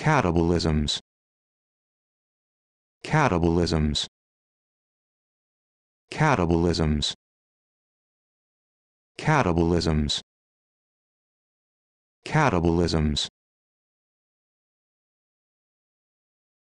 Catabolisms. Catabolisms. Catabolisms. Catabolisms. Catabolisms.